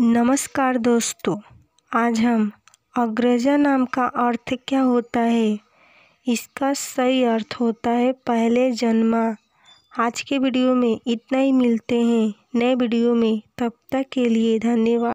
नमस्कार दोस्तों आज हम अग्रजा नाम का अर्थ क्या होता है इसका सही अर्थ होता है पहले जन्मा आज के वीडियो में इतना ही मिलते हैं नए वीडियो में तब तक के लिए धन्यवाद